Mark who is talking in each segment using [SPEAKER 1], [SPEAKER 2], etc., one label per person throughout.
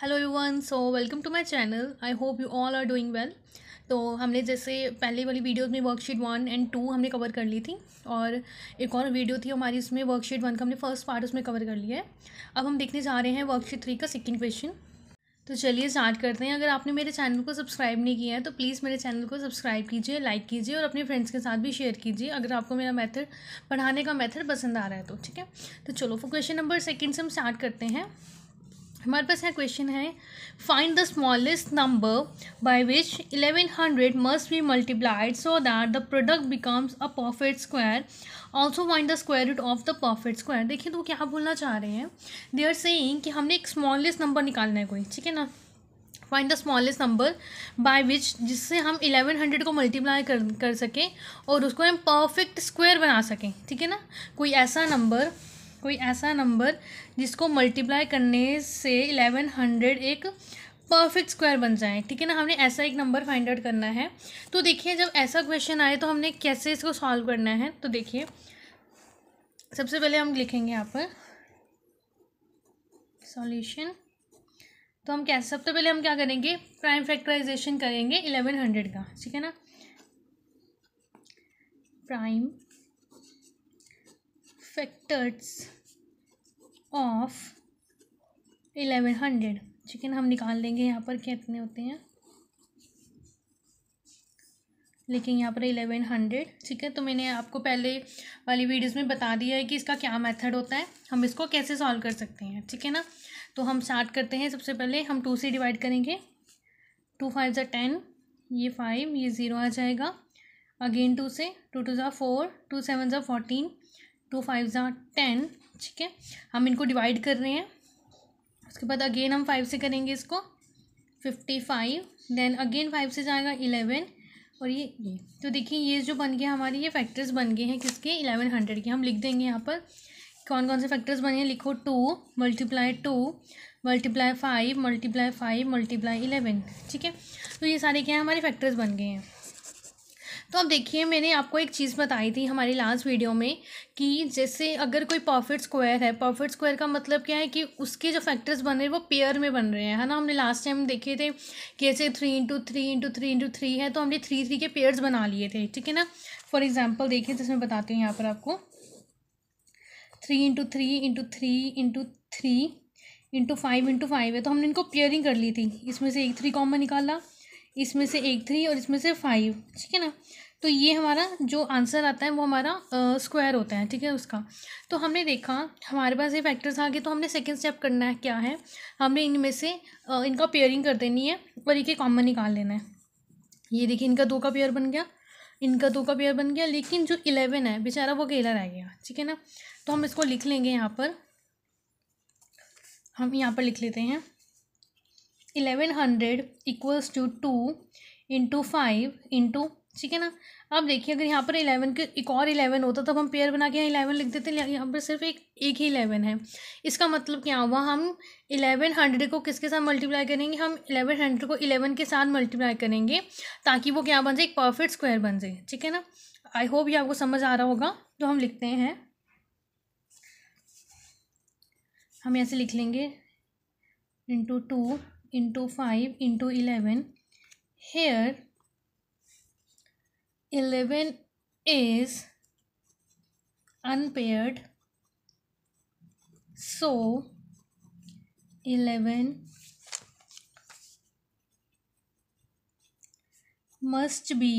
[SPEAKER 1] hello everyone so welcome to my channel I hope you all are doing well तो हमने जैसे पहले वाली वीडियोस में वर्कशीट वन एंड टू हमने कवर कर ली थी और एक और वीडियो थी हमारी उसमें वर्कशीट वन का हमने फर्स्ट पार्ट उसमें कवर कर लिया है अब हम देखने जा रहे हैं वर्कशीट थ्री का सेकेंड क्वेश्चन तो चलिए स्टार्ट करते हैं अगर आपने मेरे चैनल को सब्सक्राइब नहीं किया है तो प्लीज़ मेरे चैनल को सब्सक्राइब कीजिए लाइक कीजिए और अपने फ्रेंड्स के साथ भी शेयर कीजिए अगर आपको मेरा मेथड पढ़ाने का मेथड पसंद आ रहा है तो ठीक है तो चलो फो क्वेश्चन नंबर सेकंड से हम स्टार्ट करते हैं हमारे पास यहाँ क्वेश्चन है find the smallest number by which eleven hundred must be multiplied so that the product becomes a perfect square also find the square root of the perfect square देखिए तो क्या बोलना चाह रहे हैं दे आर सेइंग कि हमने एक स्मॉलेस्ट नंबर निकालना है कोई ठीक है ना find the smallest number by which जिससे हम इलेवन हंड्रेड को मल्टीप्लाई कर कर सकें और उसको हम परफेक्ट स्क्वायर बना सकें ठीक है ना कोई ऐसा नंबर कोई ऐसा नंबर जिसको मल्टीप्लाई करने से इलेवन हंड्रेड एक परफेक्ट स्क्वायर बन जाए ठीक है ना हमने ऐसा एक नंबर फाइंड आउट करना है तो देखिए जब ऐसा क्वेश्चन आए तो हमने कैसे इसको सॉल्व करना है तो देखिए सबसे पहले हम लिखेंगे यहाँ पर सॉल्यूशन तो हम क्या सबसे पहले हम क्या करेंगे प्राइम फैक्टराइजेशन करेंगे इलेवन हंड्रेड का ठीक है ना prime factors of eleven hundred ठीक है ना हम निकाल लेंगे यहाँ पर कितने होते हैं लेकिन यहाँ पर एलेवन हंड्रेड ठीक है तो मैंने आपको पहले वाली वीडियोस में बता दिया है कि इसका क्या मेथड होता है हम इसको कैसे सॉल्व कर सकते हैं ठीक है ना तो हम स्टार्ट करते हैं सबसे पहले हम टू से डिवाइड करेंगे टू फाइव ज़ा टेन ये फाइव ये ज़ीरो आ जाएगा अगेन टू से टू टू ज़ा फोर टू सेवन ज़ा फोर्टीन टू फाइव ज़ा टेन ठीक है हम इनको डिवाइड कर रहे हैं उसके बाद अगेन हम फाइव से करेंगे इसको fifty five then again five से जाएगा इलेवन और ये ये तो देखिए ये जो बन गया हमारे ये फैक्टर्स बन गए हैं किसके इलेवन हंड्रेड के हम लिख देंगे यहाँ पर कौन कौन से फैक्टर्स बने हैं लिखो two multiply two multiply five multiply five multiply eleven ठीक है तो ये सारे क्या हमारे फैक्टर्स बन गए हैं तो अब देखिए मैंने आपको एक चीज़ बताई थी हमारी लास्ट वीडियो में कि जैसे अगर कोई परफेक्ट स्क्वायर है परफेक्ट स्क्वायर का मतलब क्या है कि उसके जो फैक्टर्स बन रहे हैं वो पेयर में बन रहे हैं है ना हमने लास्ट टाइम देखे थे कि ऐसे three into three into three into three है तो हमने थ्री थ्री के पेयर्स बना लिए थे ठीक है ना फॉर एग्जाम्पल देखिए जैसे मैं बताती हूँ यहाँ पर आपको three into three into three into three into five into five है तो हमने इनको पेयरिंग कर ली थी इसमें से एक थ्री कॉमन निकाला इसमें से एक थ्री और इसमें से फाइव ठीक है ना तो ये हमारा जो आंसर आता है वो हमारा स्क्वायर होता है ठीक है उसका तो हमने देखा हमारे पास ये फैक्टर्स आ गए तो हमने सेकेंड स्टेप करना है क्या है हमने इनमें से आ, इनका पेयरिंग कर देनी है और एक कॉमन निकाल लेना है ये देखिए इनका दो का पेयर बन गया इनका दो का पेयर बन गया लेकिन जो इलेवन है बेचारा वो अकेला रह गया ठीक है ना तो हम इसको लिख लेंगे यहाँ पर हम यहाँ पर लिख लेते हैं eleven hundred equals to two into five into ठीक है ना अब देखिए अगर यहाँ पर इलेवन के एक और इलेवन होता तब हम पेयर बना के यहाँ इलेवन लिख देते यहाँ पर सिर्फ एक एक ही इलेवन है इसका मतलब क्या हुआ हम इलेवन हंड्रेड को किसके साथ मल्टीप्लाई करेंगे हम इलेवन हंड्रेड को इलेवन के साथ मल्टीप्लाई करेंगे ताकि वो क्या बन जाए एक परफेक्ट स्क्वायर बन जाए ठीक है ना आई होप ये आपको समझ आ रहा होगा तो हम लिखते हैं हम ऐसे लिख लेंगे into two into five into eleven here 11 is unpaired so 11 must be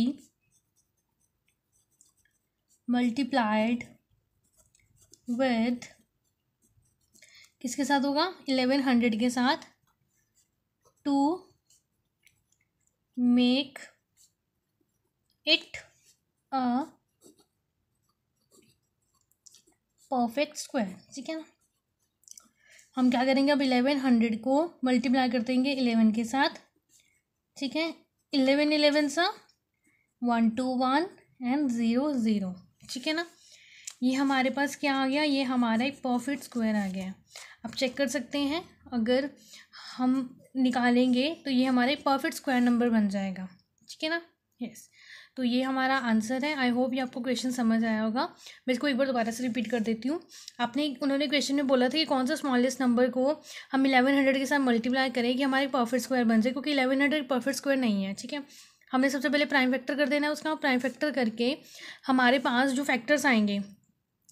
[SPEAKER 1] multiplied with किसके साथ होगा इलेवन हंड्रेड के साथ to make it a perfect square ठीक है ना हम क्या करेंगे अब इलेवन हंड्रेड को मल्टीप्लाई कर देंगे इलेवन के साथ ठीक है इलेवन इलेवन सा one two one and zero zero ठीक है ना ये हमारे पास क्या आ गया ये हमारा एक परफेक्ट स्क्वायर आ गया आप चेक कर सकते हैं अगर हम निकालेंगे तो ये हमारा एक परफेक्ट स्क्वायर नंबर बन जाएगा ठीक है ना यस तो ये हमारा आंसर है आई होप ये आपको क्वेश्चन समझ आया होगा मैं इसको एक बार दोबारा से रिपीट कर देती हूँ आपने उन्होंने क्वेश्चन में बोला था कि कौन सा स्मॉलेस्ट नंबर को हम इलेवन हंड्रेड के साथ मल्टीप्लाई करें कि हमारे परफेक्ट स्क्वायर बन जाए क्योंकि इलेवन हंड्रेड परफेक्ट स्क्वायर नहीं है ठीक है हमने सबसे पहले प्राइम फैक्टर कर देना है उसका प्राइम फैक्टर करके हमारे पास जो फैक्टर्स आएंगे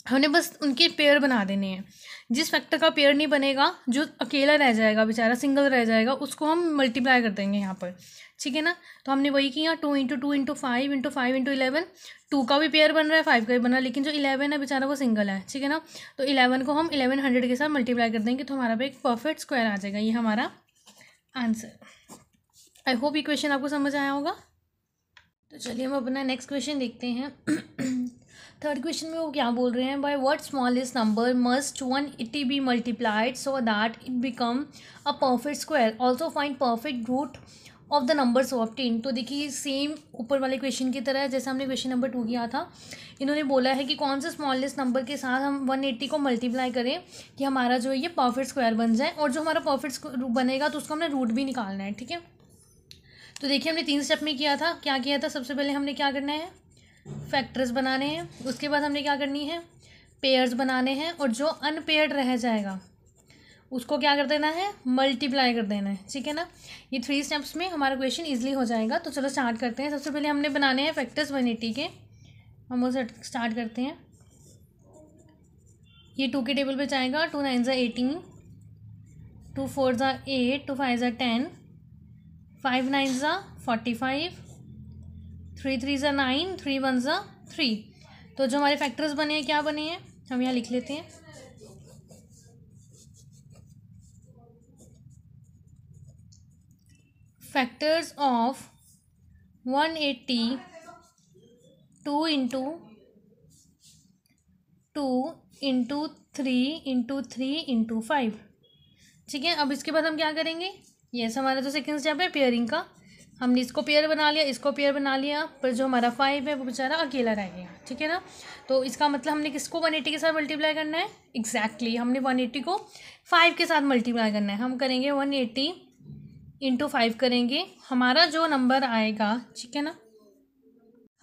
[SPEAKER 1] हमने बस उनके पेयर बना देने हैं जिस फैक्टर का पेयर नहीं बनेगा जो अकेला रह जाएगा बेचारा सिंगल रह जाएगा उसको हम मल्टीप्लाई कर देंगे यहाँ पर ठीक है ना तो हमने वही किया two into two into five into five into eleven two का भी पेयर बन रहा है फाइव का भी बन रहा है लेकिन जो इलेवन है बेचारा वो सिंगल है ठीक है ना तो इलेवन को हम इलेवन हंड्रेड के साथ मल्टीप्लाई कर देंगे तो हमारा पे एक परफेक्ट स्क्वायर आ जाएगा ये हमारा आंसर आई होप ये क्वेश्चन आपको समझ आया होगा तो चलिए हम अपना नेक्स्ट क्वेश्चन देखते हैं थर्ड क्वेश्चन में वो क्या बोल रहे हैं by what smallest number must one eighty be multiplied so that it become a perfect square also find perfect root of the numbers obtain तो देखिए सेम ऊपर वाले क्वेश्चन की तरह जैसे हमने क्वेश्चन नंबर टू किया था इन्होंने बोला है कि कौन से स्मॉलेस्ट नंबर के साथ हम वन एट्टी को मल्टीप्लाई करें कि हमारा जो है ये परफेक्ट स्क्वायर बन जाए और जो हमारा परफेक्ट बनेगा तो उसको हमने रूट भी निकालना है ठीक है तो देखिए हमने तीन स्टेप में किया था क्या किया था सबसे पहले हमने क्या करना है फैक्टर्स बनाने हैं उसके बाद हमने क्या करनी है पेयर्स बनाने हैं और जो अनपेयर्ड रह जाएगा उसको क्या कर देना है मल्टीप्लाई कर देना है ठीक है ना ये थ्री स्टेप्स में हमारा क्वेश्चन ईजिली हो जाएगा तो चलो स्टार्ट करते हैं सबसे पहले हमने बनाने हैं फैक्टर्स वन एटी के हम वो स्टार्ट करते हैं ये टू के टेबल पे जाएगा टू नाइन ज़ा एटीन टू फोर ज़ा एट टू फाइव ज़ा टेन फाइव नाइन ज़ा फोर्टी फाइव थ्री थ्री ज़ा नाइन थ्री वन ज़ा थ्री तो जो हमारे फैक्टर्स बने हैं क्या बने हैं हम यहाँ लिख लेते हैं factors of one eighty two into two into three into three into five ठीक है अब इसके बाद हम क्या करेंगे ये हमारा जो सेकेंड स्टेप है पेयरिंग का हमने इसको पेयर बना लिया इसको पेयर बना लिया पर जो हमारा फाइव है वो बेचारा अकेला रह गया ठीक है ना तो इसका मतलब हमने किसको वन एट्टी के साथ मल्टीप्लाई करना है एग्जैक्टली exactly, हमने वन एट्टी को फाइव के साथ मल्टीप्लाई करना है हम करेंगे वन एटी इंटू फाइव करेंगे हमारा जो नंबर आएगा ठीक है ना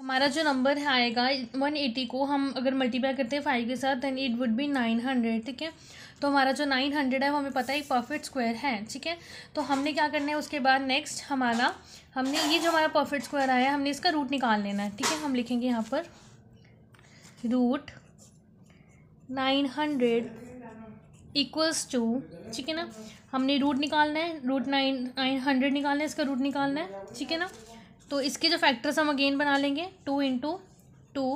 [SPEAKER 1] हमारा जो नंबर आएगा वन एटी को हम अगर मल्टीप्लाई करते हैं फाइव के साथ then it would be nine hundred ठीक है तो हमारा जो नाइन हंड्रेड है वो हमें पता है परफेक्ट स्क्वायर है ठीक है तो हमने क्या करना है उसके बाद नेक्स्ट हमारा हमने ये जो हमारा परफेक्ट स्क्वायर आया है हमने इसका रूट निकाल लेना है ठीक है हम लिखेंगे यहाँ पर root nine hundred equals to ठीक है ना हमने रूट निकालना है रूट नाइन नाइन हंड्रेड निकालना है इसका रूट निकालना है ठीक है ना तो इसके जो फैक्टर्स हम अगेन बना लेंगे two into two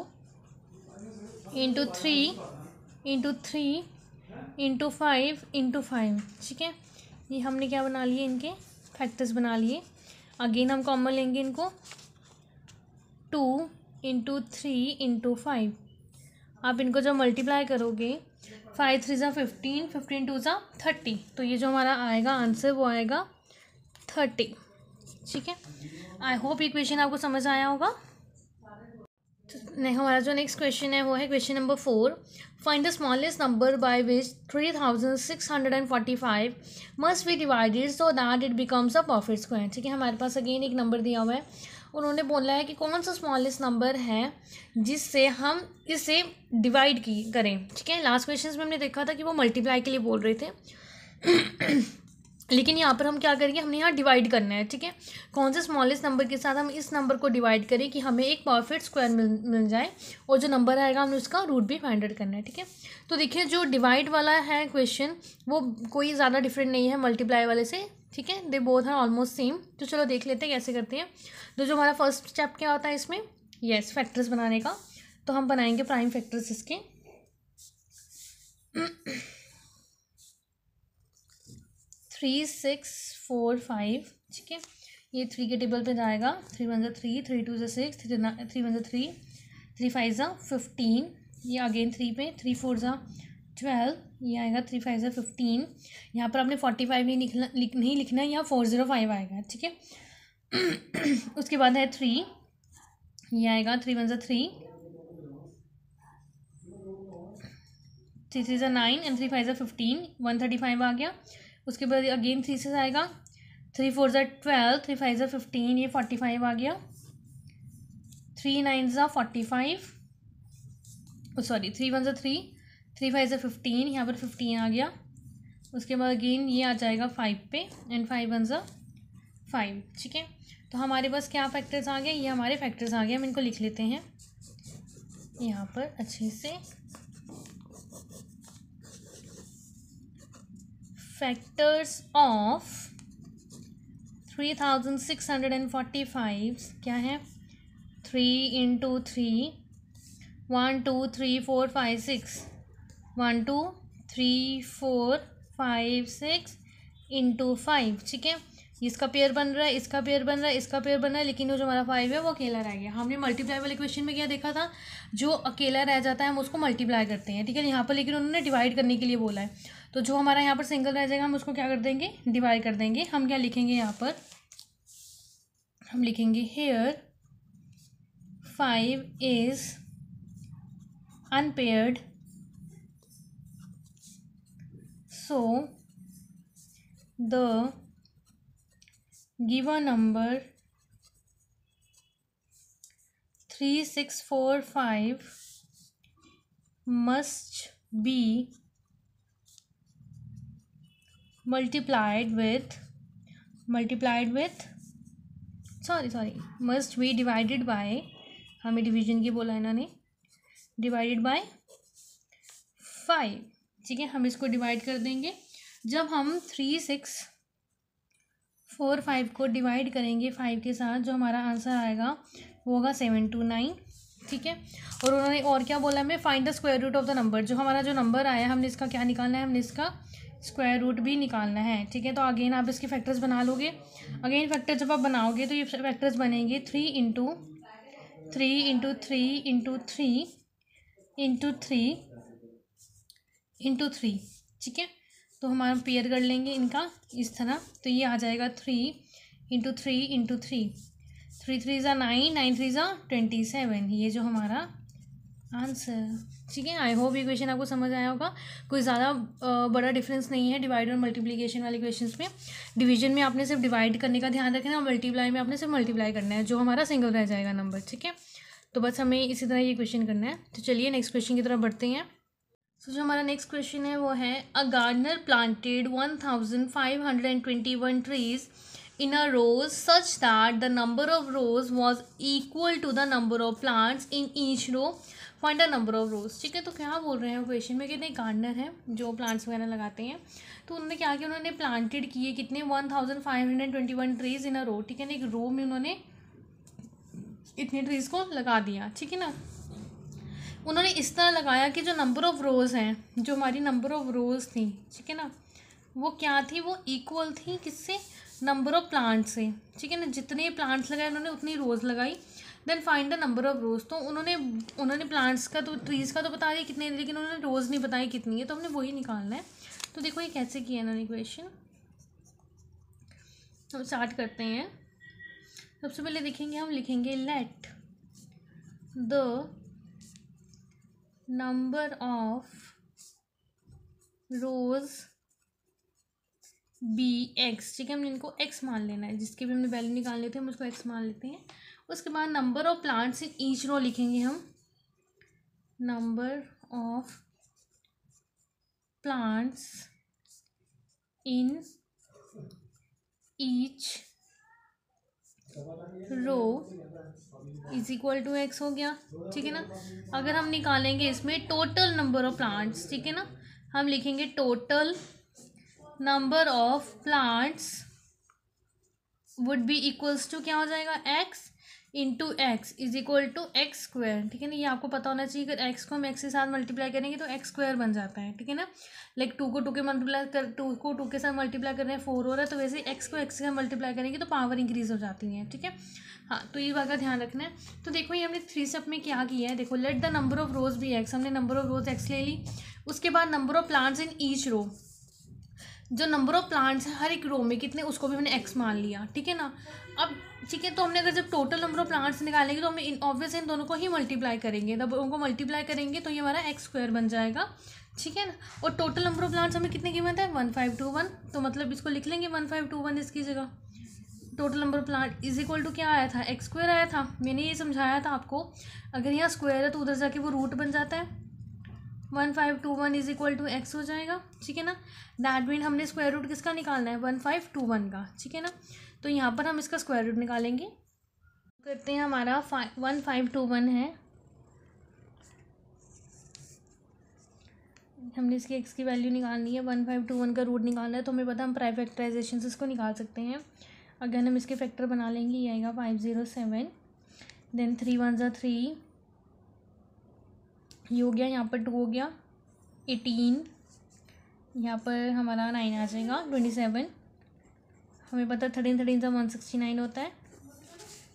[SPEAKER 1] into three into three into five into five ठीक है ये हमने क्या बना लिए इनके फैक्टर्स बना लिए अगेन हम कॉमन लेंगे इनको two into three into five आप इनको जब मल्टीप्लाई करोगे फाइव थ्री ज़ा फिफ्टीन फिफ्टीन टू ज़ा थर्टी तो ये जो हमारा आएगा आंसर वो आएगा थर्टी ठीक है आई होप ये क्वेश्चन आपको समझ आया होगा ने हमारा जो नेक्स्ट क्वेश्चन है वो है question number four find the smallest number by which three thousand six hundred and forty five must be divided so that it becomes a perfect square ठीक है हमारे पास अगेन एक नंबर दिया हुआ है उन्होंने बोला है कि कौन सा स्मॉलेस्ट नंबर है जिससे हम इसे डिवाइड की करें ठीक है लास्ट क्वेश्चन में हमने देखा था कि वो मल्टीप्लाई के लिए बोल रहे थे लेकिन यहाँ पर हम क्या करेंगे हमने यहाँ डिवाइड करना है ठीक है कौन से स्मॉलेस्ट नंबर के साथ हम इस नंबर को डिवाइड करें कि हमें एक परफेक्ट स्क्वायर मिल मिल जाए और जो नंबर आएगा हमने उसका रूट भी फाइंड आउट करना है ठीक है तो देखिए जो डिवाइड वाला है क्वेश्चन वो कोई ज़्यादा डिफरेंट नहीं है मल्टीप्लाई वाले से ठीक है they both are almost same तो चलो देख लेते हैं कैसे करते हैं तो जो हमारा फर्स्ट स्टेप क्या होता है इसमें येस yes, फैक्टर्स बनाने का तो हम बनाएंगे प्राइम फैक्टर्स इसके थ्री सिक्स फोर फाइव ठीक है ये थ्री के टेबल पे जाएगा थ्री वन ज़ा थ्री थ्री टू ज़ा सिक्स थ्री थ्री वन ज़ा थ्री थ्री फाइव ज़ा फिफ्टीन ये अगेन थ्री पे थ्री फोर ज़ा ट्वेल्व ये आएगा थ्री फाइव ज़ा फिफ्टीन यहाँ पर आपने फोर्टी फाइव ही लिखना लिख नहीं लिखना है यहाँ फोर ज़ीरो फाइव आएगा ठीक है उसके बाद है थ्री ये आएगा थ्री वन ज़ा थ्री थ्री थ्री ज़ा नाइन एंड थ्री फाइव ज़ा फिफ्टीन वन थर्टी फाइव आ गया उसके बाद अगेन थ्री से आएगा थ्री फोर ज़ा ट्वेल्व थ्री फाइव ज़ा फिफ्टीन ये फोर्टी फाइव आ गया थ्री नाइन ज़ा forty five sorry three one ज़ा थ्री थ्री फाइव ज़ा फिफ्टीन यहाँ पर फिफ्टीन आ गया उसके बाद अगेन ये आ जाएगा फाइव पे एंड फाइव वन ज़ा फाइव ठीक है तो हमारे पास क्या फैक्टर्स आ गए ये हमारे फैक्टर्स आ गए हम इनको लिख लेते हैं यहाँ पर अच्छे से factors of three thousand six hundred and forty five क्या है three into three one two three four five six one two three four five six into five ठीक है इसका पेयर बन रहा है इसका पेयर बन रहा है इसका पेयर बन रहा है लेकिन वो जो हमारा फाइव है वो अकेला रह गया हमने मल्टीप्लाई वाले क्वेश्चन में क्या देखा था जो अकेला रह जाता है हम उसको मल्टीप्लाई करते हैं ठीक है यहाँ पर लेकिन उन्होंने डिवाइड करने के लिए बोला है तो जो हमारा यहाँ पर सिंगल रह जाएगा हम उसको क्या कर देंगे डिवाइड कर देंगे हम क्या लिखेंगे यहाँ पर हम लिखेंगे here five is unpaired so the given number three six four five must be multiplied with multiplied with sorry sorry must we divided by हमें डिवीजन की बोला है इन्होंने डिवाइडेड बाय फाइव ठीक है हम इसको डिवाइड कर देंगे जब हम थ्री सिक्स फोर फाइव को डिवाइड करेंगे फाइव के साथ जो हमारा आंसर आएगा वो होगा सेवन टू नाइन ठीक है और उन्होंने और क्या बोला हमें find the square root of the number जो हमारा जो नंबर आया हमने इसका क्या निकालना है हमने इसका स्क्वायर रूट भी निकालना है ठीक है तो अगेन आप इसके फैक्टर्स बना लोगे अगेन फैक्टर जब आप बनाओगे तो ये फैक्टर्स बनेंगे three into three into three into three into three into three ठीक है तो हमारा पेयर कर लेंगे इनका इस तरह तो ये आ जाएगा three into three into three three three ज़ा नाइन नाइन थ्री ज़ा ट्वेंटी सेवन ये जो हमारा आंसर ठीक है आई होप ये क्वेश्चन आपको समझ आया होगा कोई ज़्यादा बड़ा डिफरेंस नहीं है डिवाइड और मल्टीप्लिकेशन वाले क्वेश्चन में डिवीजन में आपने सिर्फ डिवाइड करने का ध्यान रखना है और मल्टीप्लाई में आपने सिर्फ मल्टीप्लाई करना है जो हमारा सिंगल रह जाएगा नंबर ठीक है तो बस हमें इसी तरह ये क्वेश्चन करना है तो चलिए नेक्स्ट क्वेश्चन की तरफ बढ़ते हैं सो तो so, जो हमारा नेक्स्ट क्वेश्चन है वो है a gardener planted one thousand five hundred and twenty one trees in a rows such that the number of rows was equal to the number of plants in each row find the number of rows ठीक है तो क्या बोल रहे हैं question में कितने gardener हैं जो प्लांट्स वगैरह लगाते हैं तो उन्होंने क्या किया उन्होंने प्लांटेड किए कितने one thousand five hundred twenty one trees in a row ठीक है ना एक रो में उन्होंने इतने ट्रीज को लगा दिया ठीक है ना उन्होंने इस तरह लगाया कि जो नंबर ऑफ़ रोज़ हैं जो हमारी नंबर ऑफ़ रोज़ थी ठीक है ना वो क्या थी वो इक्वल थी किससे नंबर ऑफ़ प्लांट्स से ठीक है ना जितने प्लांट्स लगाए उन्होंने उतनी रोज़ लगाई then find the number of rows तो उन्होंने उन्होंने प्लांट्स का तो ट्रीज़ का तो बता दिया कितने लेकिन उन्होंने रोज़ नहीं बताया कितनी है तो हमने वही निकालना है तो देखो ये कैसे किया इन्होंने क्वेश्चन हम स्टार्ट करते हैं सबसे पहले देखेंगे हम लिखेंगे let the number of rows be x ठीक है हमने इनको एक्स मान लेना है जिसके भी हमने वैल्यू निकाल लेते हैं हम उसको एक्स मान लेते हैं उसके बाद number of plants in each row लिखेंगे हम number of plants in each row is equal to x हो गया ठीक है ना अगर हम निकालेंगे इसमें टोटल नंबर ऑफ प्लांट्स ठीक है ना हम लिखेंगे total number of plants would be equals to क्या हो जाएगा x into x is equal to x square ठीक है ना ये आपको पता होना चाहिए अगर एक्स को हम एक्स के साथ मल्टीप्लाई करेंगे तो एक्स स्क्वायर बन जाता है ठीक है ना लाइक टू को टू के मल्टीप्लाई कर टू को टू के साथ मल्टीप्लाई कर रहे हैं फोर हो रहा है तो वैसे एक्स को एक्स के साथ मल्टीप्लाई करेंगे तो पावर इंक्रीज हो जाती है ठीक है हाँ तो ये बात का ध्यान रखना है तो देखो ये हमने थ्री स्टेप में क्या किया है देखो let the number of rows भी एक्स हमने नंबर ऑफ रोज एक्स ले ली उसके बाद number of plants in each row जो नंबर ऑफ प्लांट्स हैं हर एक रो में कितने उसको भी हमने एक्स मान लिया ठीक है ना अब ठीक है तो हमने अगर जब टोटल नंबर ऑफ प्लांट्स निकालेंगे तो हम इन ऑब्वियस इन दोनों को ही मल्टीप्लाई करेंगे जब उनको मल्टीप्लाई करेंगे तो ये हमारा एक्स स्क्वायर बन जाएगा ठीक है ना और टोटल नंबर ऑफ प्लांट्स हमें कितने कीमत है वन फाइव टू वन तो मतलब इसको लिख लेंगे वन फाइव टू वन इसकी जगह total number of plant is equal to क्या आया था एक्स स्क्वायर आया था मैंने ये समझाया था आपको अगर यहाँ स्क्वायर है तो उधर जाके वो रूट बन जाता है one five two one is equal to x हो जाएगा ठीक है ना दैट मीन हमने स्क्वायर रूट किसका निकालना है वन फाइव टू वन का ठीक है ना तो यहाँ पर हम इसका स्क्वायर रूट निकालेंगे करते हैं हमारा five one five two one है हमने इसकी एक्स की वैल्यू निकालनी है वन फाइव टू वन का रूट निकालना है तो हमें पता हम प्राइम फैक्टराइजेशन से इसको निकाल सकते हैं अगर हम इसके फैक्टर बना लेंगे ये आएगा five zero seven then three one ज़ा थ्री ये हो गया यहाँ पर टू हो गया एटीन यहाँ पर हमारा नाइन आ जाएगा ट्वेंटी सेवन हमें पता है थर्टीन थर्टीन सा वन सिक्सटी नाइन होता है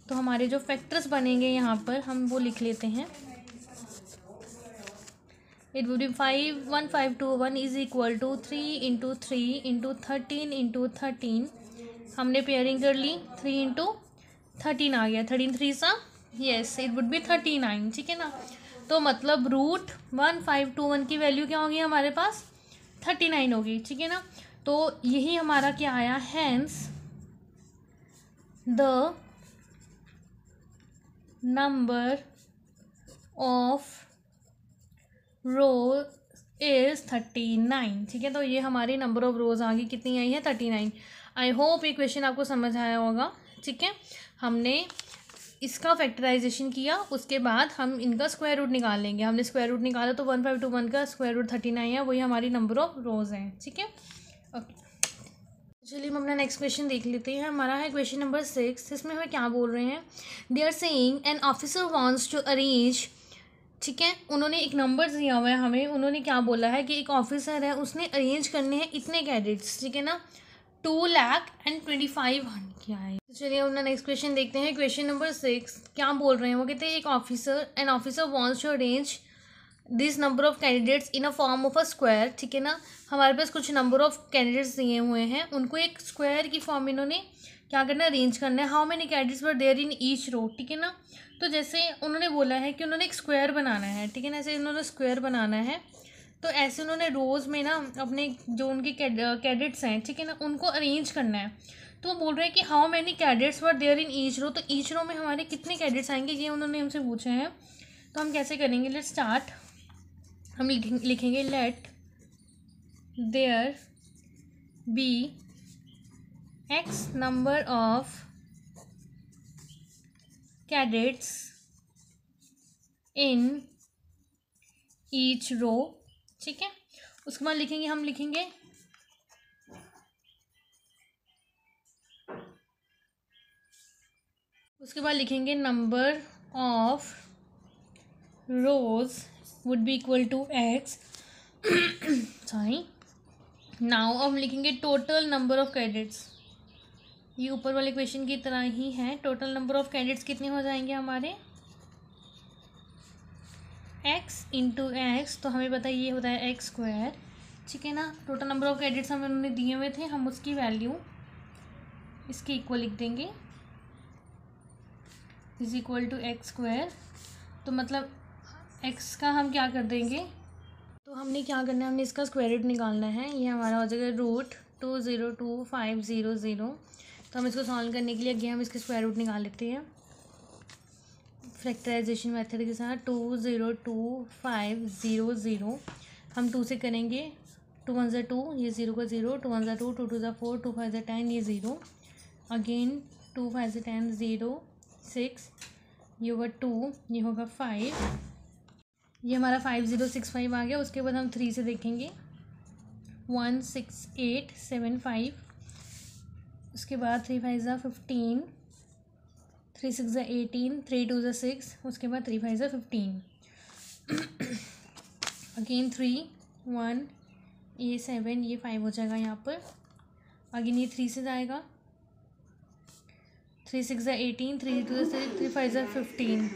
[SPEAKER 1] तो हमारे जो फैक्टर्स बनेंगे यहाँ पर हम वो लिख लेते हैं it would be five one five two one is equal to three into three into thirteen into thirteen हमने पेयरिंग कर ली थ्री इंटू थर्टीन आ गया थर्टीन थ्री सा yes it would be thirty nine ठीक है ना तो मतलब root one five two one की वैल्यू क्या होगी हमारे पास थर्टी नाइन होगी ठीक है ना तो यही हमारा क्या आया hence the number of row is thirty nine ठीक है तो ये हमारी नंबर ऑफ रोज़ आगे कितनी आई है थर्टी नाइन आई होप ये क्वेश्चन आपको समझ आया होगा ठीक है हमने इसका फैक्टराइजेशन किया उसके बाद हम इनका स्क्वायर रूट निकाल लेंगे हमने स्क्वायर रूट निकाला तो वन फाइव टू वन का स्क्वायर रूट थर्टी नाइन है वही हमारी नंबर ऑफ रोज़ हैं ठीक है ओके चलिए हम अपना नेक्स्ट क्वेश्चन देख लेते हैं हमारा है क्वेश्चन नंबर सिक्स इसमें हमें क्या बोल रहे हैं they are saying an officer wants to arrange ठीक है उन्होंने एक नंबर दिया हुआ है हमें उन्होंने क्या बोला है कि एक ऑफिसर है उसने अरेंज करने हैं इतने कैडेट्स ठीक है ना two lakh and twenty five hundred क्या है चलिए अपना नेक्स्ट क्वेश्चन देखते हैं क्वेश्चन नंबर सिक्स क्या बोल रहे हैं वो कहते हैं एक officer and officer wants to arrange this number of candidates in a form of a square ठीक है ना हमारे पास कुछ नंबर ऑफ कैंडिडेट्स दिए हुए हैं उनको एक स्क्वायर की फॉर्म इन्होंने क्या करना है अरेंज करना है how many candidates were there in each row ठीक है ना तो जैसे उन्होंने बोला है कि उन्होंने एक स्क्वायर बनाना है ठीक है ना ऐसे उन्होंने स्क्वायर बनाना है तो ऐसे उन्होंने रोज़ में ना अपने जो उनके कैडेट्स हैं ठीक है ना उनको अरेंज करना है तो वो बोल रहे हैं कि how many cadets were there in each row तो ईच रो में हमारे कितने कैडेट्स आएंगे ये उन्होंने हमसे पूछे हैं तो हम कैसे करेंगे लेट स्टार्ट हम लिखेंगे let there be x number of cadets in each row ठीक है उसके बाद लिखेंगे हम लिखेंगे उसके बाद लिखेंगे number of rows would be equal to x sorry now अब हम लिखेंगे टोटल नंबर ऑफ कैंडिडेट्स ये ऊपर वाले क्वेश्चन की तरह ही है टोटल नंबर ऑफ कैंडिडेट्स कितने हो जाएंगे हमारे एक्स इंटू एक्स तो हमें पता ये होता है एक्स स्क्वायर ठीक है ना टोटल नंबर ऑफ एडिट्स हमें उन्होंने दिए हुए थे हम उसकी वैल्यू इसके इक्वल लिख देंगे is equal to x square तो मतलब एक्स का हम क्या कर देंगे तो हमने क्या करना है हमने इसका स्क्वायर रूट निकालना है ये हमारा हो जाएगा root two zero two five zero zero तो हम इसको सॉल्व करने के लिए अगे हम इसके स्क्वायर रूट निकाल लेते हैं फ्रैक्टराइजेशन मेथड के साथ two zero two five zero zero हम टू से करेंगे टू वन ज़ा टू ये ज़ीरो का ज़ीरो टू वन ज़ा टू टू टू ज़ा फोर टू फाइव ज़ा टेन ये ज़ीरो अगेन टू फाइव ज़ा टेन ज़ीरो सिक्स ये होगा टू ये होगा फाइव ये हमारा फाइव ज़ीरो सिक्स फाइव आ गया उसके बाद हम थ्री से देखेंगे one six eight seven five उसके बाद थ्री फाइव ज़ा फिफ्टीन थ्री सिक्स ज़ा एटीन थ्री टू ज़ा सिक्स उसके बाद थ्री फाइव ज़ा फिफ्टीन अगेन थ्री वन ये सेवन ये फाइव हो जाएगा यहाँ पर अगेन ये थ्री से जाएगा थ्री सिक्स ज़ा एटीन थ्री टू ज़ा थ्री फाइव ज़ा फिफ्टीन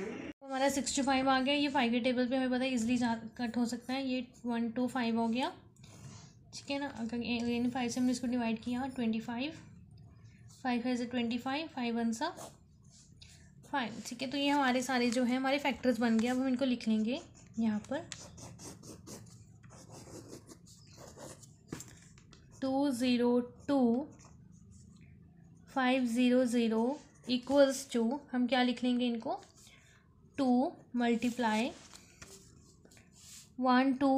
[SPEAKER 1] हमारा सिक्स टू फाइव आ गया ये फाइव के टेबल पे हमें पता है इजिली कट हो सकता है ये वन टू फाइव हो गया ठीक है ना अगेन फाइव से हमने इसको डिवाइड किया twenty five five five twenty five five one सा फाइन ठीक है तो ये हमारे सारे जो है हमारे फैक्टर्स बन गए अब हम इनको लिख लेंगे यहाँ पर two zero two five zero zero equals two हम क्या लिख लेंगे इनको टू मल्टीप्लाई वन टू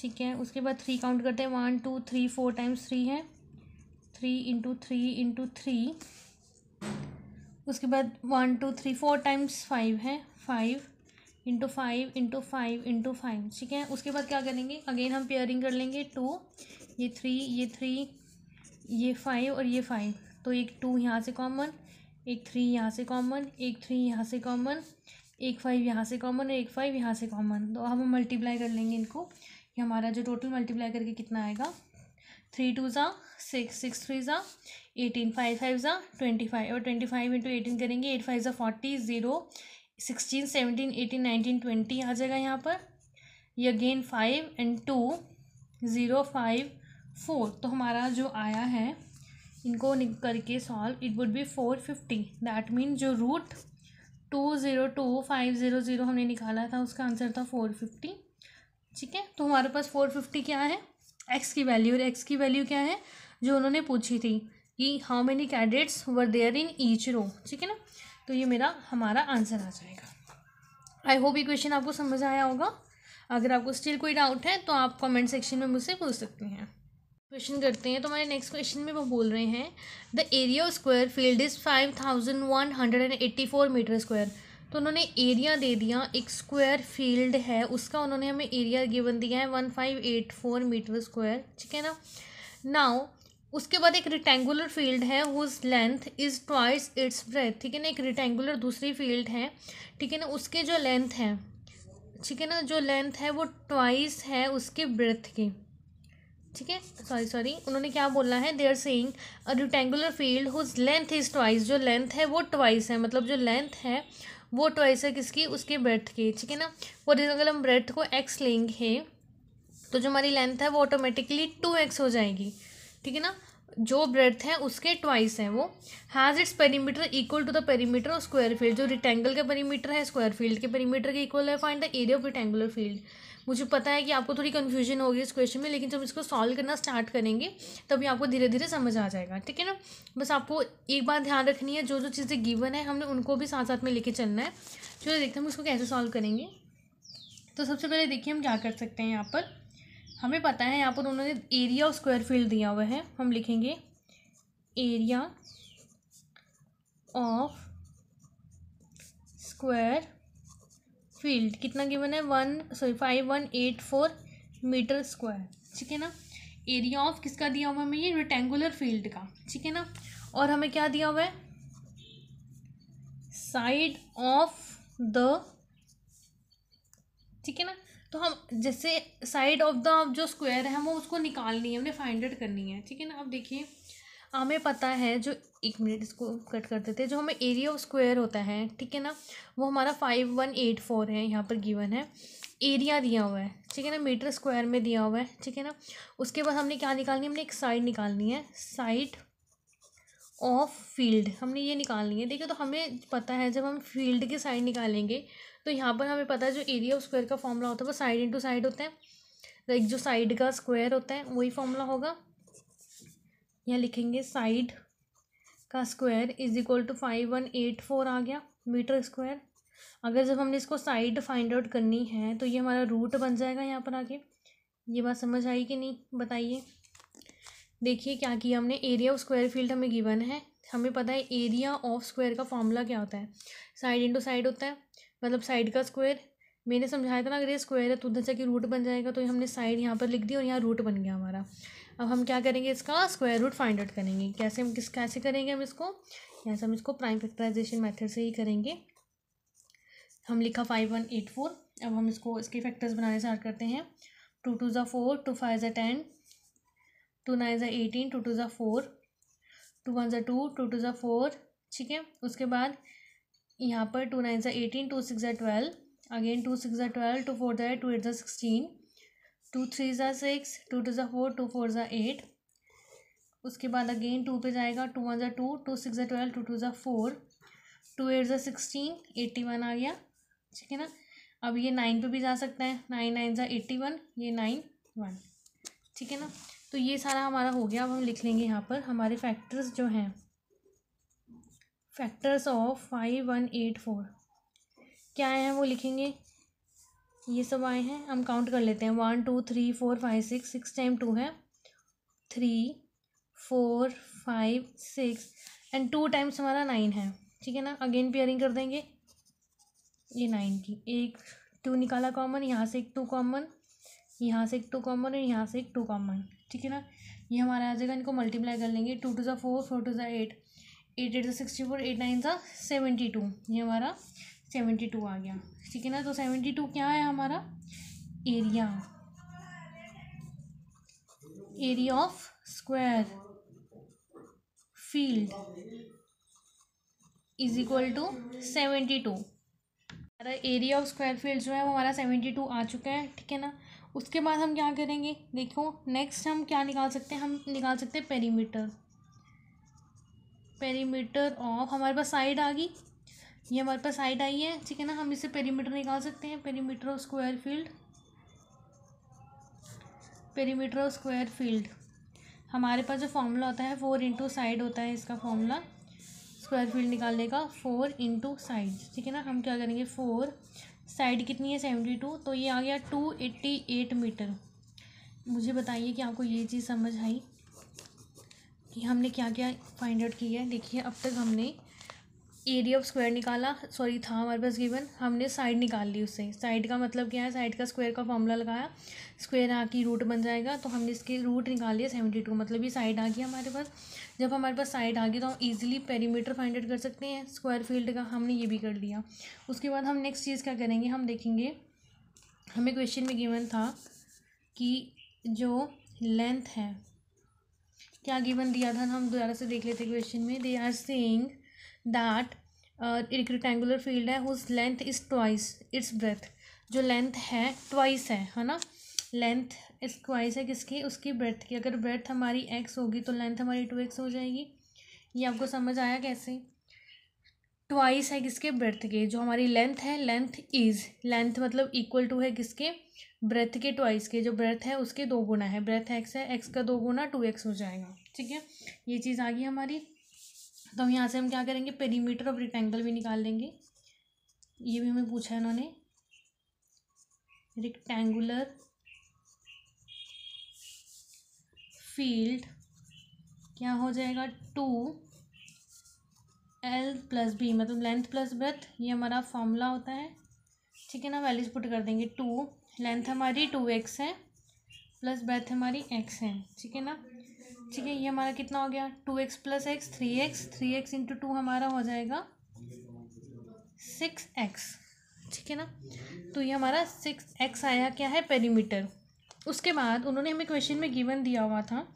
[SPEAKER 1] ठीक है उसके बाद थ्री काउंट करते हैं one two three four times three है three into three into three उसके बाद one two three four times five है five into five into five into five ठीक है उसके बाद क्या करेंगे अगेन हम पेयरिंग कर लेंगे टू ये थ्री ये थ्री ये फाइव और ये फाइव तो एक टू यहाँ से कॉमन एक थ्री यहाँ से कॉमन एक थ्री यहाँ से कॉमन एक फाइव यहाँ से कॉमन और एक फाइव यहाँ से कॉमन तो हम मल्टीप्लाई कर लेंगे इनको ये हमारा जो टोटल मल्टीप्लाई करके कितना आएगा थ्री टू ज़ा सिक्स सिक्स थ्री ज़ा एटीन फाइव फाइव ज़ा ट्वेंटी फाइव और ट्वेंटी फाइव इंटू एटीन करेंगे एट फाइव ज़ा forty zero sixteen seventeen eighteen nineteen twenty आ जाएगा यहाँ पर ये again five and two zero five four तो हमारा जो आया है इनको करके solve it would be four fifty that mean जो root two zero two five zero zero हमने निकाला था उसका आंसर था फोर फिफ्टी ठीक है तो हमारे पास फोर फिफ्टी क्या है एक्स की वैल्यू और एक्स की वैल्यू क्या है जो उन्होंने पूछी थी कि how many candidates were there in each row ठीक है ना तो ये मेरा हमारा आंसर आ जाएगा आई होप ये क्वेश्चन आपको समझ आया होगा अगर आपको स्टिल कोई डाउट है तो आप कमेंट सेक्शन में मुझसे पूछ सकते हैं क्वेश्चन करते हैं तो हमारे नेक्स्ट क्वेश्चन में वो बोल रहे हैं the area square field is five thousand one hundred and eighty four meter square तो उन्होंने एरिया दे दिया एक स्क्वायर फील्ड है उसका उन्होंने हमें एरिया गिवन दिया है one five eight four meter square ठीक है ना नाउ उसके बाद एक रिटेंगुलर फील्ड है whose length is twice its breadth ठीक है ना एक रिटेंगुलर दूसरी फील्ड है ठीक है ना उसके जो लेंथ है ठीक है ना जो लेंथ है वो ट्वाइस है उसके ब्रेथ की ठीक है सॉरी सॉरी उन्होंने क्या बोला है they are saying a rectangular field whose length is twice जो लेंथ है वो ट्वाइस है मतलब जो लेंथ है वो ट्वाइस है किसकी उसके ब्रेथ की ठीक है ना फॉर एग्जाम्पल हम ब्रेथ को एक्स लेंगे तो जो हमारी लेंथ है वो ऑटोमेटिकली टू एक्स हो जाएगी ठीक है ना जो ब्रेथ है उसके ट्वाइस हैं वो has its perimeter equal to the perimeter of square field जो रिटेंगल का पेरीमीटर है स्क्वायर फील्ड के पेरीमीटर के इक्वल है find the area of rectangular field मुझे पता है कि आपको थोड़ी कन्फ्यूजन होगी इस क्वेश्चन में लेकिन जब इसको सॉल्व करना स्टार्ट करेंगे तभी आपको धीरे धीरे समझ आ जाएगा ठीक है ना बस आपको एक बात ध्यान रखनी है जो जो चीज़ें गिवन है हमने उनको भी साथ साथ में लेके चलना है चलो देखते हैं हम इसको कैसे सॉल्व करेंगे तो सबसे पहले देखिए हम क्या कर सकते हैं यहाँ पर हमें पता है यहाँ पर उन्होंने एरिया और स्क्वायर फील्ड दिया हुआ है हम लिखेंगे एरिया ऑफ स्क्वायर फील्ड कितना गिवन है one sorry five one eight four meter square ठीक है ना एरिया ऑफ किसका दिया हुआ है हमें ये रेक्टेंगुलर फील्ड का ठीक है ना और हमें क्या दिया हुआ है साइड ऑफ द ठीक है ना तो हम जैसे साइड ऑफ द जो स्क्वायर है वो उसको निकालनी है हमने फाइंड आउट करनी है ठीक है ना अब देखिए हमें पता है जो एक मिनट इसको कट कर देते हैं जो हमें एरिया ऑफ स्क्वायर होता है ठीक है ना वो हमारा फाइव वन एट फोर है यहाँ पर गिवन है एरिया दिया हुआ है ठीक है ना मीटर स्क्वायर में दिया हुआ है ठीक है ना उसके बाद हमने क्या निकालनी है हमने एक साइड निकालनी है साइड ऑफ फील्ड हमने ये निकालनी है देखिए तो हमें पता है जब हम फील्ड की साइड निकालेंगे तो यहाँ पर हमें पता है जो एरिया स्क्वायर का फॉर्मूला होता है वो साइड इंटू साइड होता है लाइक जो साइड का स्क्वायर होता है वही फॉर्मूला होगा यहाँ लिखेंगे साइड का square is equal to five one eight four आ गया मीटर स्क्वायर अगर जब हमने इसको साइड फाइंड आउट करनी है तो ये हमारा रूट बन जाएगा यहाँ पर आगे ये बात समझ आई कि नहीं बताइए देखिए क्या किया हमने एरिया ऑफ स्क्वायर फील्ड हमें गिवन है हमें पता है एरिया ऑफ स्क्वायर का फॉर्मूला क्या होता है साइड इंटू साइड होता है मतलब साइड का स्क्वायर मैंने समझाया था ना अगर ये स्क्वायर है तो उधर जाके रूट बन जाएगा तो हमने साइड यहाँ पर लिख दी और यहाँ रूट बन गया हमारा अब हम क्या करेंगे इसका स्क्वायर रूट फाइंड आउट करेंगे कैसे हम किस कैसे करेंगे हम इसको यहाँ से हम इसको प्राइम फैक्टराइजेशन मेथड से ही करेंगे हम लिखा फाइव वन एट फोर अब हम इसको इसके फैक्टर्स बनाने स्टार्ट करते हैं टू टू ज़ा फोर टू फाइव ज़ा टेन टू नाइन ज़ा एटीन टू टू ज़ा फोर टू वन ज़ा टू टू टू ज़ा फोर ठीक है उसके बाद यहाँ पर टू नाइन ज़ा एटीन टू सिक्स ज़ा ट्वेल्व अगेन टू सिक्स ज़ा ट्वेल्व टू फोर ज़ा टू एट ज़ा सिक्सटीन टू थ्री ज़ा सिक्स टू टू ज़ा फोर टू फोर ज़ा एट उसके बाद अगेन टू पे जाएगा टू वन ज़ा टू टू सिक्स ज़ा ट्वेल्व टू टू ज़ा फोर टू एट ज़ा सिक्सटीन एट्टी वन आ गया ठीक है ना अब ये नाइन पे भी जा सकता है नाइन नाइन ज़ा एट्टी वन ये नाइन वन ठीक है ना तो ये सारा हमारा हो गया अब हम लिख लेंगे यहाँ पर हमारे फैक्टर्स जो हैं factors of five one eight four क्या आए हैं वो लिखेंगे ये सब आए हैं हम काउंट कर लेते हैं one two three four five six six time two है three four five six and two times हमारा नाइन है ठीक है ना अगेन पेयरिंग कर देंगे ये नाइन की एक टू निकाला कॉमन यहाँ से एक टू कॉमन यहाँ से एक टू कॉमन और यहाँ से एक टू कॉमन ठीक है ना ये हमारा आ जाएगा इनको मल्टीप्लाई कर लेंगे टू टू ज़ा फोर फोर टू ज़ा eight eight eight sixty four eight nine सा सेवेंटी टू ये हमारा सेवेंटी टू आ गया ठीक है ना तो सेवेंटी टू क्या है हमारा area area of square field is equal to seventy two हमारा एरिया ऑफ स्क्वायर फील्ड जो है वो हमारा सेवेंटी टू आ चुका है ठीक है ना उसके बाद हम क्या करेंगे देखो नेक्स्ट हम क्या निकाल सकते हैं हम निकाल सकते हैं पेरीमीटर पेरीमीटर ऑफ हमारे पास साइड आ गई ये हमारे पास साइड आई है ठीक है ना हम इसे पेरीमीटर निकाल सकते हैं perimeter of square field perimeter of square field हमारे पास जो फॉर्मूला होता है फोर इंटू साइड होता है इसका फॉर्मूला स्क्वायर फील्ड निकालने का फोर इंटू साइड ठीक है ना हम क्या करेंगे फोर साइड कितनी है सेवेंटी टू तो ये आ गया टू एट्टी एट मीटर मुझे बताइए कि आपको ये चीज़ समझ आई कि हमने क्या क्या फाइंड आउट किया है देखिए अब तक हमने एरिया ऑफ स्क्वायर निकाला सॉरी था हमारे पास गिवन हमने साइड निकाल ली उससे साइड का मतलब क्या है साइड का स्क्वायर का फॉर्मूला लगाया स्क्वायर आ की रूट बन जाएगा तो हमने इसके रूट निकाल लिया सेवेंटी टू मतलब ये साइड आ गई हमारे पास जब हमारे पास साइड आ गई तो हम ईजिली पेरीमीटर फाइंड आउट कर सकते हैं स्क्वायर फील्ड का हमने ये भी कर लिया उसके बाद हम नेक्स्ट चीज़ क्या करेंगे हम देखेंगे हमें क्वेश्चन में गिवन था कि जो लेंथ है क्या गिवन दिया था हम दोबारा से देख लेते क्वेश्चन में दे आर सेइंग दैट एक रिक्टेंगुलर फील्ड है whose length is twice its breadth जो लेंथ है ट्वाइस है है ना लेंथ इस ट्वाइस है किसकी उसकी ब्रेथ की अगर ब्रेथ हमारी एक्स होगी तो लेंथ हमारी टू एक्स हो जाएगी ये आपको समझ आया कैसे ट्वाइस है किसके ब्रेथ के जो हमारी लेंथ है लेंथ इज लेंथ मतलब इक्वल टू है किसके ब्रेथ के ट्वाइस के जो ब्रेथ है उसके दो गुना है ब्रेथ एक्स है एक्स का दो गुना टू एक्स हो जाएगा ठीक है ये चीज़ आ गई हमारी तो हम यहाँ से हम क्या करेंगे पेरीमीटर ऑफ रिक्टेंगल भी निकाल लेंगे ये भी हमें पूछा है इन्होंने रिक्टेंगुलर फील्ड क्या हो जाएगा टू एल प्लस बी मतलब लेंथ प्लस ब्रेथ ये हमारा फॉर्मूला होता है ठीक है ना वैल्यूज पुट कर देंगे टू लेंथ हमारी टू एक्स है प्लस ब्रेथ हमारी एक्स है ठीक है ना ठीक है ये हमारा कितना हो गया two x plus x three x three x into two हमारा हो जाएगा सिक्स एक्स ठीक है ना तो ये हमारा सिक्स एक्स आया क्या है पेरीमीटर उसके बाद उन्होंने हमें क्वेश्चन में गिवन दिया हुआ था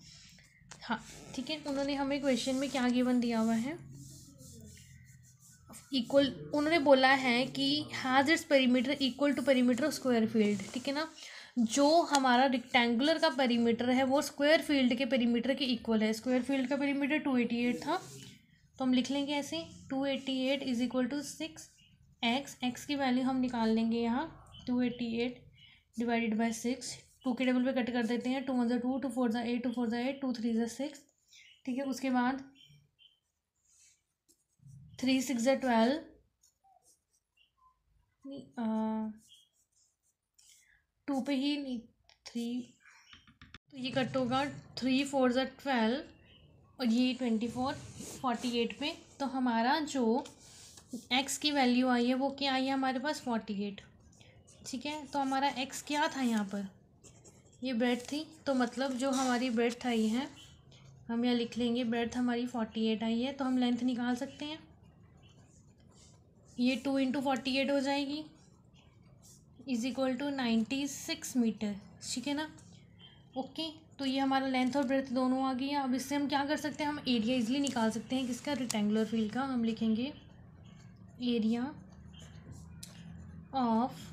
[SPEAKER 1] हाँ ठीक है उन्होंने हमें क्वेश्चन में क्या गिवन दिया हुआ है इक्वल उन्होंने बोला है कि its perimeter equal to perimeter square field ठीक है ना जो हमारा रिक्टेंगुलर का पेरीमीटर है वो स्क्वायर फील्ड के पेरीमीटर के इक्वल है स्क्वायर फील्ड का पेरीमीटर टू एटी एट था तो हम लिख लेंगे ऐसे two eighty eight is equal to six x x की वैल्यू हम निकाल लेंगे यहाँ two eighty eight divided by six two के टेबल पे कट कर देते हैं टू वन ज़ा टू टू फोर ज़ा एट टू फोर ज़ा एट टू थ्री ज़ा सिक्स ठीक है उसके बाद थ्री सिक्स ज ट्वेल्व टू पे ही नहीं थ्री तो ये कट होगा थ्री फोर ज़ ट्वेल्व और ये ट्वेंटी फोर फोर्टी एट पे तो हमारा जो एक्स की वैल्यू आई है वो क्या आई है हमारे पास फोर्टी एट ठीक है तो हमारा एक्स क्या था यहाँ पर ये ब्रेड थी तो मतलब जो हमारी ब्रेड आई है हम यहाँ लिख लेंगे ब्रेड हमारी फोर्टी एट आई है तो हम लेंथ निकाल सकते हैं ये टू इंटू फोर्टी एट हो जाएगी is equal to ninety six meter ठीक है ना ओके तो ये हमारा लेंथ और ब्रेथ दोनों आ गई है अब इससे हम क्या कर सकते हैं हम एरिया इजिली निकाल सकते हैं किसका रिटेंगुलर फील्ड का हम लिखेंगे एरिया ऑफ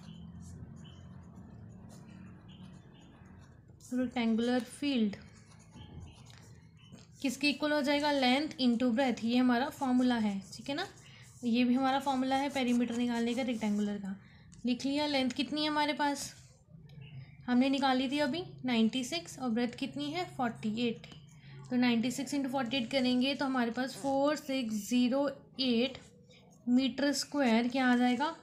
[SPEAKER 1] रिटेंगुलर फील्ड किसके इक्वल हो जाएगा लेंथ इंटू ब्रेथ ये हमारा फॉर्मूला है ठीक है ना ये भी हमारा फॉर्मूला है पेरीमीटर निकालने का रेक्टेंगुलर का लिख लिया लेंथ कितनी है हमारे पास हमने निकाली थी अभी नाइन्टी सिक्स और ब्रेथ कितनी है फोर्टी एट तो ninety six into forty eight करेंगे तो हमारे पास four six zero eight meter square क्या आ जाएगा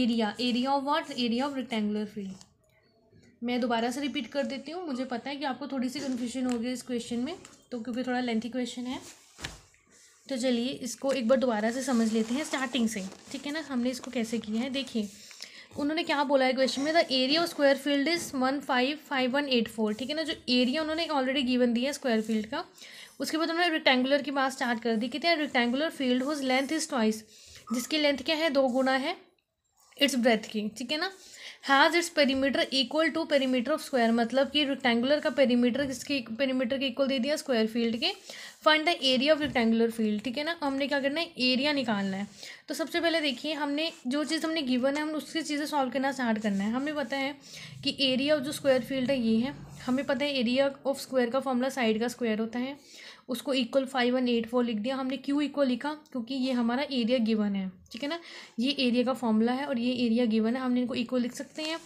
[SPEAKER 1] area area of what area of rectangular field मैं दोबारा से रिपीट कर देती हूँ मुझे पता है कि आपको थोड़ी सी कन्फ्यूजन होगी इस क्वेश्चन में तो क्योंकि थोड़ा लेंथी क्वेश्चन है तो चलिए इसको एक बार दोबारा से समझ लेते हैं स्टार्टिंग से ठीक है ना हमने इसको कैसे किया है देखिए उन्होंने क्या बोला है क्वेश्चन में the area of square field is one five five one eight four ठीक है ना जो एरिया उन्होंने ऑलरेडी गिवन दिया है स्क्वायर फील्ड का उसके बाद उन्होंने रेक्टेंगुलर की बात स्टार्ट कर दी कितने rectangular field whose length is twice जिसकी लेंथ क्या है दो गुना है इट्स ब्रेथ की ठीक है ना has its perimeter equal to perimeter of square मतलब कि रेक्टेंगुलर का पेरीमीटर किसके पेरीमीटर के इक्वल दे दिया स्क्वायर फील्ड के find the area of rectangular field ठीक है ना हमने क्या करना है एरिया निकालना है तो सबसे पहले देखिए हमने जो चीज़ हमने गिवन है हम उसकी चीज़ें सॉल्व करना स्टार्ट करना है हमें पता है कि एरिया ऑफ जो स्क्वायर फील्ड है ये है हमें पता है एरिया ऑफ स्क्वायर का फॉर्मूला साइड का स्क्वायर होता है उसको equal five one eight four लिख दिया हमने क्यू इक्वल लिखा क्योंकि ये हमारा एरिया गिवन है ठीक है ना ये एरिया का फॉर्मूला है और ये एरिया गिवन है हमने इनको इक्वल लिख सकते हैं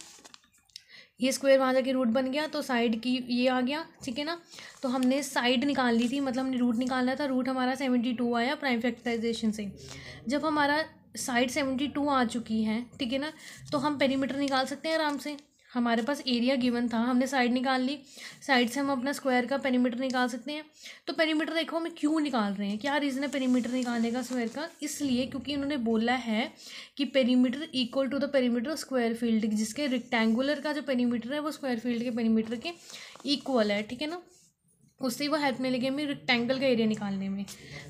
[SPEAKER 1] ये स्क्वायर वहाँ जाके रूट बन गया तो साइड की ये आ गया ठीक है ना तो हमने साइड निकाल ली थी मतलब हमने रूट निकालना था रूट हमारा सेवेंटी टू आया प्राइम फैक्टराइजेशन से जब हमारा साइड सेवेंटी टू आ चुकी है ठीक है ना तो हम पेरीमीटर निकाल सकते हैं आराम से हमारे पास एरिया गिवन था हमने साइड निकाल ली साइड से हम अपना स्क्वायर का पेरीमीटर निकाल सकते हैं तो पेरीमीटर देखो हमें क्यों निकाल रहे हैं क्या रीज़न है पेरीमीटर निकालने का स्क्वायर का इसलिए क्योंकि इन्होंने बोला है कि perimeter equal to the perimeter square field जिसके रेक्टेंगुलर का जो पेरीमीटर है वो स्क्वायर फील्ड के पेरीमीटर के इक्वल है ठीक है ना उससे वो हेल्प मिलेगी हमें रेक्टेंगल का एरिया निकालने में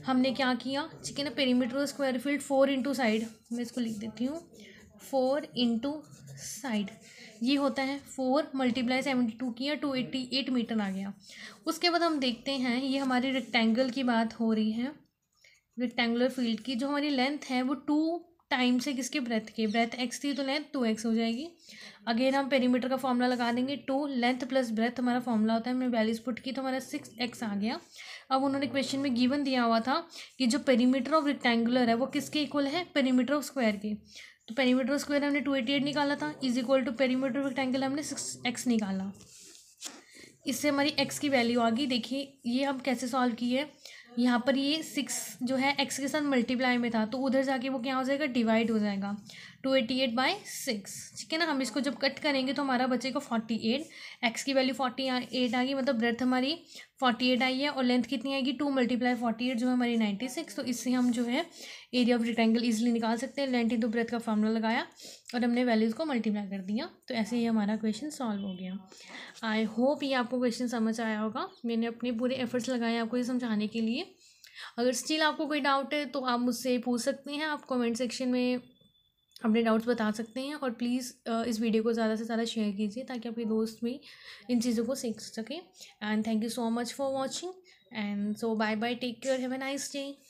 [SPEAKER 1] हमने क्या किया ठीक है ना perimeter square field four into side मैं इसको लिख देती हूँ फोर इंटू साइड ये होता है फोर मल्टीप्लाई सेवेंटी टू किया टू एट्टी एट मीटर आ गया उसके बाद हम देखते हैं ये हमारी रेक्टेंगल की बात हो रही है रेक्टेंगुलर फील्ड की जो हमारी लेंथ है वो टू टाइम से किसके ब्रेथ के ब्रेथ एक्स थी तो लेंथ टू एक्स हो जाएगी अगेन हम पेरीमीटर का फॉर्मूला लगा देंगे टू लेंथ प्लस ब्रेथ हमारा फॉर्मूला होता है हमने वैल्यूज पुट की तो हमारा सिक्स एक्स आ गया अब उन्होंने क्वेश्चन में गिवन दिया हुआ था कि जो पेरीमीटर ऑफ रेक्टेंगुलर है वो किसके इक्वल है पेरीमीटर ऑफ स्क्वायर के तो पेरीमीटर स्क्वायर हमने टू एटी एट निकाला था is equal to perimeter rectangle हमने सिक्स एक्स निकाला इससे हमारी एक्स की वैल्यू आ गई देखिए ये हम कैसे सॉल्व की है यहाँ पर ये सिक्स जो है एक्स के साथ मल्टीप्लाई में था तो उधर जाके वो क्या हो जाएगा डिवाइड हो जाएगा two eighty eight by six ठीक है ना हम इसको जब कट करेंगे तो हमारा बचेगा फोर्टी एट एक्स की वैल्यू फोर्टी एट आ गई मतलब ब्रेथ हमारी फोर्टी एट आई है और लेंथ कितनी आएगी टू मल्टीप्लाई फोर्टी एट जो है हमारी नाइन्टी सिक्स तो इससे हम जो है एरिया ऑफ रेक्टेंगल इजिली निकाल सकते हैं लेंथ टू ब्रेथ का फार्मूला लगाया और हमने वैल्यूज़ को मल्टीप्लाई कर दिया तो ऐसे ही हमारा क्वेश्चन सॉल्व हो गया आई होप ये आपको क्वेश्चन समझ आया होगा मैंने अपने पूरे एफर्ट्स लगाए आपको ये समझाने के लिए अगर स्टिल आपको कोई डाउट है तो आप मुझसे पूछ सकते हैं आप कमेंट सेक्शन में अपने डाउट्स बता सकते हैं और प्लीज़ इस वीडियो को ज़्यादा से ज़्यादा शेयर कीजिए ताकि आपके दोस्त भी इन चीज़ों को सीख सकें and thank you so much for watching and so bye bye take care have a nice day